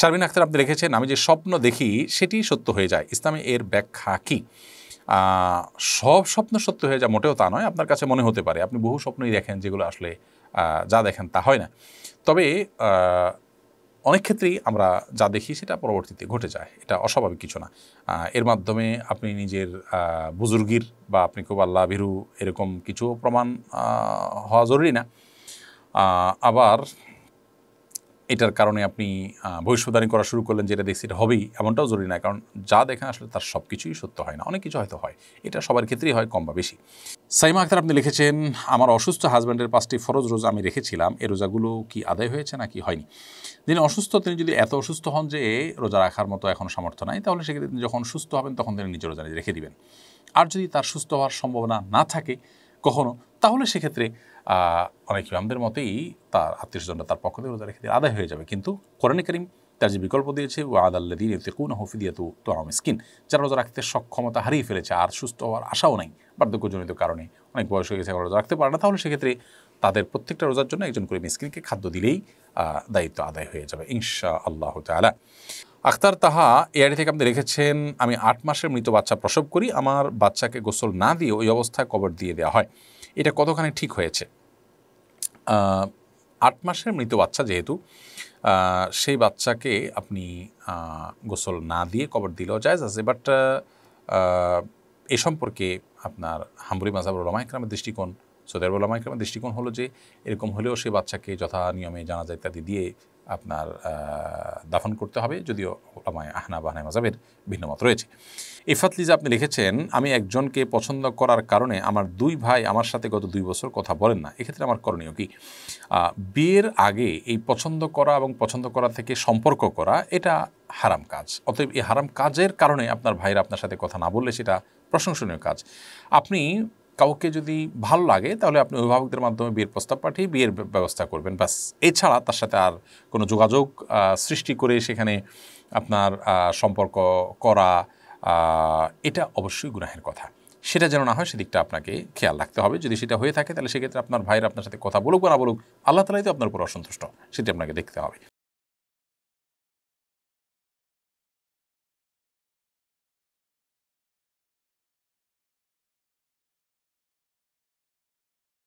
শারবিন আক্তার আপনি রেখেছেন আমি যে স্বপ্ন দেখি সেটি সত্য হয়ে যায় ইসলামে এর ব্যাখ্যা কী সব স্বপ্ন সত্য হয়ে যা মোটেও তা নয় আপনার কাছে মনে হতে পারে আপনি বহু স্বপ্নই দেখেন যেগুলো আসলে যা দেখেন তা হয় না তবে অনেক ক্ষেত্রেই আমরা যা দেখি সেটা পরবর্তীতে ঘটে যায় এটা অস্বাভাবিক কিছু না এর মাধ্যমে আপনি নিজের বুজুর্গির বা আপনি খুব আল্লাহ ভিরু এরকম কিছু প্রমাণ হওয়া জরুরি না আবার এটার কারণে আপনি ভবিষ্যৎবাণী করা শুরু করলেন যেটা দেখছি এটা হবেই এমনটাও জরুরি না কারণ যা দেখেন আসলে তার সব কিছুই সত্য হয় না অনেক কিছু হয়তো হয় এটা সবার ক্ষেত্রেই হয় কম বা বেশি সাইমা আক্তার আপনি লিখেছেন আমার অসুস্থ হাজব্যান্ডের পাঁচটি ফরজ রোজা আমি রেখেছিলাম এ রোজাগুলো কি আদায় হয়েছে নাকি হয়নি যিনি অসুস্থ তিনি যদি এত অসুস্থ হন যে রোজা রাখার মতো এখন সামর্থ্য নাই তাহলে সেক্ষেত্রে যখন সুস্থ হবেন তখন তিনি নিজের রোজা রেখে দিবেন আর যদি তার সুস্থ হওয়ার সম্ভাবনা না থাকে কখনো তাহলে সেক্ষেত্রে অনেক ইমামদের মতেই তার আত্মীয়স্বজনরা তার পক্ষ থেকে রোজা রেখে দিয়ে আদায় হয়ে যাবে কিন্তু কোরআন করিম তার যে বিকল্প দিয়েছে ও দিন এতে কোন দিয়ে তো স্কিন যারা রোজা রাখতে সক্ষমতা হারিয়ে ফেলেছে আর সুস্থ হওয়ার আশাও নাই বার্ধক্যজনিত কারণে অনেক বয়স হয়ে গেছে রোজা রাখতে পারে না তাহলে সেক্ষেত্রে তাদের প্রত্যেকটা রোজার জন্য একজন করে মিসকিনকে খাদ্য দিলেই দায়িত্ব আদায় হয়ে যাবে ইনশা আল্লাহ তালা আখতার তাহা এআরি থেকে আপনি রেখেছেন আমি আট মাসের মৃত বাচ্চা প্রসব করি আমার বাচ্চাকে গোসল না দিয়ে ওই অবস্থায় কবর দিয়ে দেওয়া হয় এটা কতখানি ঠিক হয়েছে আট মাসের মৃত বাচ্চা যেহেতু সেই বাচ্চাকে আপনি গোসল না দিয়ে কবর দিলেও যায় আছে বাট এ সম্পর্কে আপনার হামরি মাজাবুর রমাইকরামের দৃষ্টিকোণ সৌদি আরব ইকরামের দৃষ্টিকোণ হলো যে এরকম হলেও সে বাচ্চাকে যথা নিয়মে জানাজা ইত্যাদি দিয়ে আপনার দাফন করতে হবে যদিও ওলামায় আহনা বাহনা মাজাবের ভিন্ন মত রয়েছে ইফাত লিজা আপনি লিখেছেন আমি একজনকে পছন্দ করার কারণে আমার দুই ভাই আমার সাথে গত দুই বছর কথা বলেন না এক্ষেত্রে আমার করণীয় কি বিয়ের আগে এই পছন্দ করা এবং পছন্দ করা থেকে সম্পর্ক করা এটা হারাম কাজ অতএব এই হারাম কাজের কারণে আপনার ভাইরা আপনার সাথে কথা না বললে সেটা প্রশংসনীয় কাজ আপনি কাউকে যদি ভালো লাগে তাহলে আপনি অভিভাবকদের মাধ্যমে বিয়ের প্রস্তাব পাঠিয়ে বিয়ের ব্যবস্থা করবেন ব্যাস এছাড়া তার সাথে আর কোনো যোগাযোগ সৃষ্টি করে সেখানে আপনার সম্পর্ক করা এটা অবশ্যই গুনাহের কথা সেটা যেন না হয় সেদিকটা আপনাকে খেয়াল রাখতে হবে যদি সেটা হয়ে থাকে তাহলে সেক্ষেত্রে আপনার ভাইয়ের আপনার সাথে কথা বলুক বা না বলুক আল্লাহ তালাই তো আপনার উপর অসন্তুষ্ট সেটি আপনাকে দেখতে হবে